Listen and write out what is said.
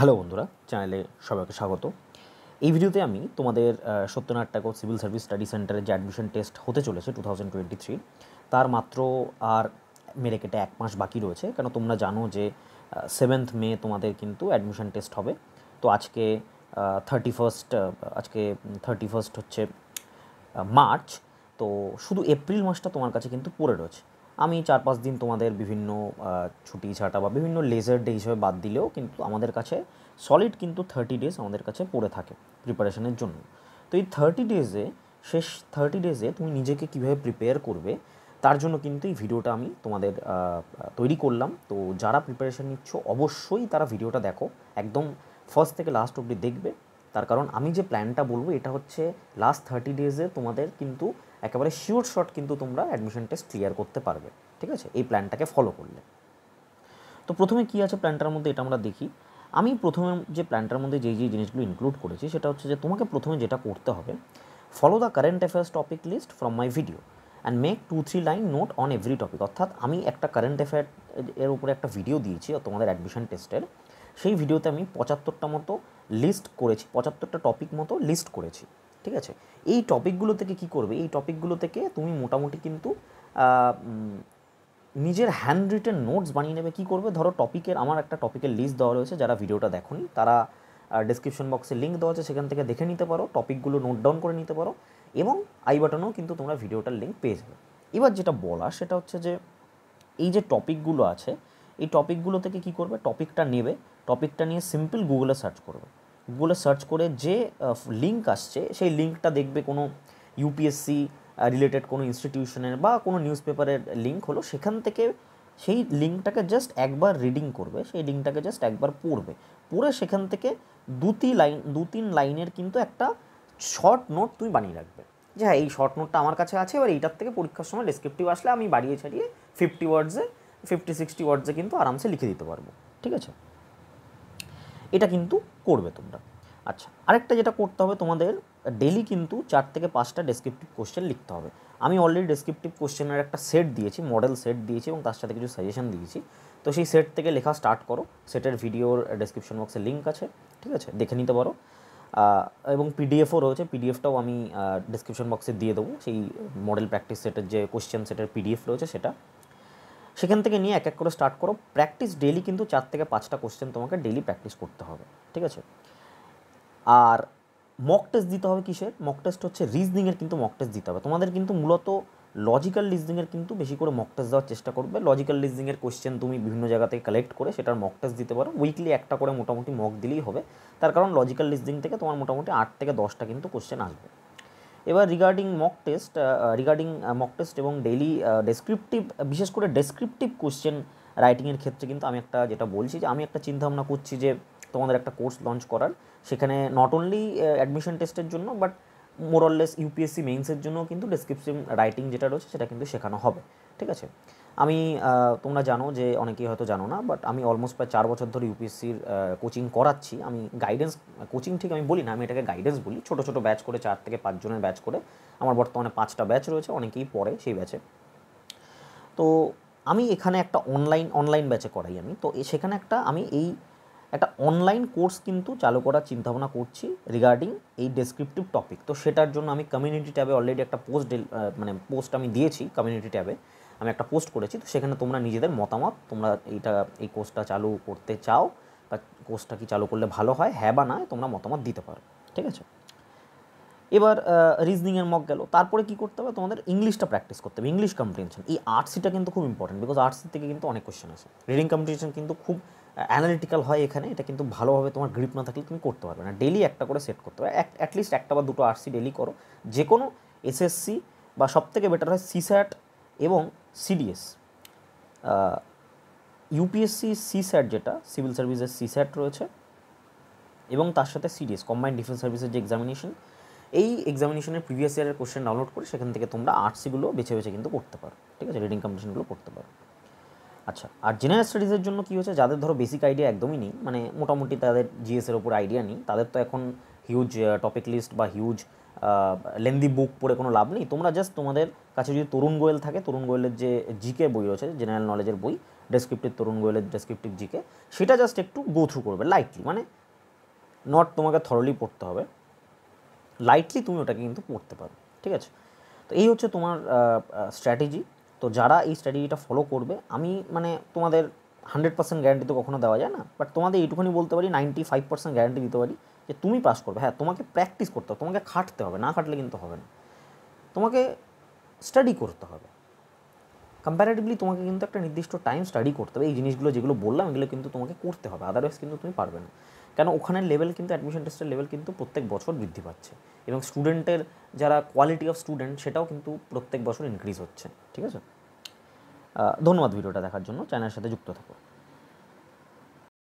hello বন্ধুরা চ্যানেলে সবাইকে স্বাগত এই ভিডিওতে আমি তোমাদের Satyanath Thakur civil service study সেন্টারের যে অ্যাডমিশন টেস্ট হতে চলেছে টু থাউজেন্ড টোয়েন্টি থ্রি তার মাত্র আর মেরে কেটে এক মাস বাকি রয়েছে কেন তোমরা জানো যে সেভেন্থ মে তোমাদের কিন্তু অ্যাডমিশন টেস্ট হবে তো আজকে থার্টি ফার্স্ট আজকে থার্টি ফার্স্ট হচ্ছে মার্চ তো শুধু এপ্রিল মাসটা তোমার কাছে কিন্তু পড়ে রয়েছে আমি চার পাঁচ দিন তোমাদের বিভিন্ন ছুটি ছাটা বা বিভিন্ন লেজার ডে হিসেবে বাদ দিলেও কিন্তু আমাদের কাছে সলিড কিন্তু থার্টি ডেজ আমাদের কাছে পড়ে থাকে প্রিপারেশনের জন্য তো এই থার্টি ডেজে শেষ থার্টি ডেজে তুমি নিজেকে কীভাবে প্রিপেয়ার করবে তার জন্য কিন্তু এই ভিডিওটা আমি তোমাদের তৈরি করলাম তো যারা প্রিপারেশান নিচ্ছ অবশ্যই তারা ভিডিওটা দেখো একদম ফার্স্ট থেকে লাস্ট অবধি দেখবে তার কারণ আমি যে প্ল্যানটা বলবো এটা হচ্ছে লাস্ট থার্টি ডেজে তোমাদের কিন্তু একেবারে শিওর শট কিন্তু তোমরা অ্যাডমিশন টেস্ট ক্লিয়ার করতে পারবে ঠিক আছে এই প্ল্যানটাকে ফলো করলে তো প্রথমে কি আছে প্ল্যানটার মধ্যে এটা আমরা দেখি আমি প্রথমে যে প্ল্যানটার মধ্যে যেই যেই জিনিসগুলো ইনক্লুড করেছি সেটা হচ্ছে যে তোমাকে প্রথমে যেটা করতে হবে follow the current affairs topic list from my video and make two three line note on every topic অর্থাৎ আমি একটা কারেন্ট অ্যাফেয়ার এর উপরে একটা ভিডিও দিয়েছি তোমাদের অ্যাডমিশন টেস্টের সেই ভিডিওতে আমি পঁচাত্তরটা মতো লিস্ট করেছি পঁচাত্তরটা টপিক মতো লিস্ট করেছি ঠিক আছে এই টপিকগুলো থেকে কি করবে এই টপিকগুলো থেকে তুমি মোটামুটি কিন্তু নিজের হ্যান্ড রিটেন নোটস বানিয়ে নেবে কী করবে ধরো টপিকের আমার একটা টপিকের লিস্ট দেওয়া রয়েছে যারা ভিডিওটা দেখনি তারা ডিসক্রিপশন বক্সে লিঙ্ক দেওয়া আছে সেখান থেকে দেখে নিতে পারো টপিকগুলো নোট ডাউন করে নিতে পারো এবং আই বাটনেও কিন্তু তোমরা ভিডিওটার লিঙ্ক পেয়ে যাবে এবার যেটা বলা সেটা হচ্ছে যে এই যে টপিকগুলো আছে এই টপিকগুলো থেকে কি করবে টপিকটা নেবে টপিকটা নিয়ে সিম্পল গুগলে সার্চ করবে গুগলে সার্চ করে যে লিঙ্ক আসছে সেই লিঙ্কটা দেখবে কোনো ইউপিএসসি রিলেটেড কোনো ইনস্টিটিউশনের বা কোনো নিউজ পেপারের লিঙ্ক হলো সেখান থেকে সেই লিঙ্কটাকে জাস্ট একবার রিডিং করবে সেই লিঙ্কটাকে জাস্ট একবার পড়বে পড়ে সেখান থেকে দু তিন লাইন দু তিন লাইনের কিন্তু একটা শর্ট নোট তুমি বানিয়ে রাখবে যে হ্যাঁ এই শর্ট নোটটা আমার কাছে আছে এবার এইটার থেকে পরীক্ষার সময় ডিসক্রিপটিভ আসলে আমি বাড়িয়ে ছাড়িয়ে ফিফটি ওয়ার্ডসে ফিফটি সিক্সটি ওয়ার্ডসে কিন্তু আরামসে লিখে দিতে পারবো ঠিক আছে এটা কিন্তু করবে তোমরা আচ্ছা আরেকটা যেটা করতে হবে তোমাদের ডেলি কিন্তু চার থেকে পাঁচটা ডেসক্রিপটিভ কোশ্চেন লিখতে হবে আমি অলরেডি ডেসক্রিপটিভ কোশ্চেনের একটা সেট দিয়েছি মডেল সেট দিয়েছি এবং তার সাথে কিছু সাজেশন দিয়েছি তো সেই সেট থেকে লেখা স্টার্ট করো সেটের ভিডিওর ডেসক্রিপশন বক্সে লিঙ্ক আছে ঠিক আছে দেখে নিতে পারো এবং পিডিএফও রয়েছে পিডিএফটাও আমি ডেসক্রিপশন বক্সে দিয়ে দেবো সেই মডেল প্র্যাকটিস সেটের যে কোশ্চেন সেটের পিডিএফ রয়েছে সেটা সেখান থেকে নিয়ে এক এক করে স্টার্ট করো প্র্যাকটিস ডেলি কিন্তু চার থেকে পাঁচটা কোশ্চেন তোমাকে ডেলি প্র্যাকটিস করতে হবে ঠিক আছে আর মক টেস্ট দিতে হবে কিসের মক টেস্ট হচ্ছে রিজনিংয়ের কিন্তু মক টেস্ট দিতে হবে তোমাদের কিন্তু মূলত লজিক্যাল রিজনিংয়ের কিন্তু বেশি করে মক টেস্ট দেওয়ার চেষ্টা করবে লজিক্যাল রিজনিংয়ের কোশ্চেন তুমি বিভিন্ন জায়গা থেকে কালেক্ট করে সেটার মক টেস্ট দিতে পারো উইকলি একটা করে মোটামুটি মক দিলেই হবে তার কারণ লজিক্যাল রিজনিং থেকে তোমার মোটামুটি আট থেকে দশটা কিন্তু কোশ্চেন আসবে এবার regarding mock test regarding mock test এবং ডেইলি ডেসক্রিপটিভ বিশেষ করে ডেসক্রিপটিভ কোশ্চেন রাইটিংয়ের ক্ষেত্রে কিন্তু আমি একটা যেটা বলছি যে আমি একটা চিন্তাভাবনা করছি যে তোমাদের একটা কোর্স লঞ্চ করার সেখানে নট অনলি অ্যাডমিশন টেস্টের জন্য বাট মোরললেস ইউপিএসসি মেইনসের জন্য কিন্তু ডেসক্রিপশন রাইটিং যেটা রয়েছে সেটা কিন্তু শেখানো হবে ঠিক আছে আমি তোমরা জানো যে অনেকেই হয়তো জানো না বাট আমি অলমোস্ট প্রায় চার বছর ধরে ইউপিএসসির কোচিং করাচ্ছি আমি গাইডেন্স কোচিং ঠিক আমি বলি না আমি এটাকে গাইডেন্স বলি ছোট ছোট ব্যাচ করে চার থেকে পাঁচজনের ব্যাচ করে আমার বর্তমানে পাঁচটা ব্যাচ রয়েছে অনেকেই পড়ে সেই ব্যাচে তো আমি এখানে একটা অনলাইন অনলাইন ব্যাচে করাই আমি তো সেখানে একটা আমি এই একটা অনলাইন কোর্স কিন্তু চালু করার চিন্তাভাবনা করছি রিগার্ডিং এই ডেসক্রিপটিভ টপিক তো সেটার জন্য আমি কমিউনিটি ট্যাবে অলরেডি একটা পোস্ট মানে পোস্ট আমি দিয়েছি কমিউনিটি ট্যাবে আমি একটা পোস্ট করেছি তো সেখানে তোমরা নিজেদের মতামত তোমরা এইটা এই কোর্সটা চালু করতে চাও বা কোর্সটা কি চালু করলে ভালো হয় হ্যাঁ বা না তোমরা মতামত দিতে পারো ঠিক আছে এবার রিজনিংয়ের মক গেল তারপরে কি করতে হবে তোমাদের ইংলিশটা প্র্যাকটিস করতে হবে ইংলিশ কম্প্রিহেনশন এই আর্টসিটা কিন্তু খুব ইম্পর্টেন্ট বিকজ আর্টসি থেকে কিন্তু অনেক কোয়েশ্চেন আছে রিডিং কম্পিটিশন কিন্তু খুব অ্যানালিটিক্যাল হয় এখানে এটা কিন্তু ভালোভাবে তোমার গ্রিপ না থাকলে তুমি করতে পারবে না ডেলি একটা করে সেট করতে হবে অ্যাটলিস্ট একটা বা দুটো আর্টসি ডেলি করো যে কোনো এসএসসি বা সবথেকে বেটার হয় সিস্যাট এবং সিডিএস ইউপিএসসি সিস্যাট যেটা সিভিল সার্ভিসের সিস্যাট রয়েছে এবং তার সাথে সিডিএস কম্বাইন্ড ডিফেন্স সার্ভিসের যে এক্সামিনেশন এই এক্সামিনেশনের প্রিভিয়াস ইয়ারের কোশ্চেন ডাউনলোড করে সেখান থেকে তোমরা আর্টসিগুলো বেছে বেছে কিন্তু করতে পারো ঠিক আছে রিডিং কম্পিটিশনগুলো করতে পারো আচ্ছা আর জেনারেল স্টাডিজের জন্য কী হয়েছে যাদের ধরো বেসিক আইডিয়া একদমই নেই মানে মোটামুটি তাদের জিএসের ওপর আইডিয়া নেই তাদের তো এখন হিউজ টপিক লিস্ট বা হিউজ লেন্দি বুক পড়ে কোনো লাভ নেই তোমরা জাস্ট তোমাদের কাছে যদি তরুণ গোয়েল থাকে তরুণ গোয়েলের যে জিকে বই রয়েছে জেনারেল নলেজের বই ডেসক্রিপটিভ তরুণ গোয়েলের ডেসক্রিপটিভ জিকে সেটা জাস্ট একটু গো থ্রু করবে লাইটলি মানে নট তোমাকে থরলি পড়তে হবে লাইটলি তুমি ওটাকে কিন্তু পড়তে পারো ঠিক আছে তো এই হচ্ছে তোমার স্ট্র্যাটেজি তো যারা এই স্ট্র্যাটেজিটা ফলো করবে আমি মানে তোমাদের হান্ড্রেড পার্সেন্ট গ্যারান্টি তো কখনো দেওয়া যায় না বাট তোমাদের এইটুকুনি বলতে পারি নাইনটি ফাইভ পার্সেন্ট গ্যারান্টি দিতে পারি যে তুমি পাস করবে হ্যাঁ তোমাকে প্র্যাকটিস করতে হবে তোমাকে খাটতে হবে না খাটলে কিন্তু হবে না তোমাকে স্টাডি করতে হবে কম্প্যারেটিভলি তোমাকে কিন্তু একটা নির্দিষ্ট টাইম স্টাডি করতে হবে এই জিনিসগুলো যেগুলো বললাম এগুলো কিন্তু তোমাকে করতে হবে আদারওয়াইজ কিন্তু তুমি পারবে না কেন ওখানের লেভেল কিন্তু অ্যাডমিশন টেস্টের লেভেল কিন্তু প্রত্যেক বছর বৃদ্ধি পাচ্ছে এবং স্টুডেন্টের যারা কোয়ালিটি অফ স্টুডেন্ট সেটাও কিন্তু প্রত্যেক বছর ইনক্রিজ হচ্ছে ঠিক আছে ধন্যবাদ ভিডিওটা দেখার জন্য চ্যানেলের সাথে যুক্ত থাকো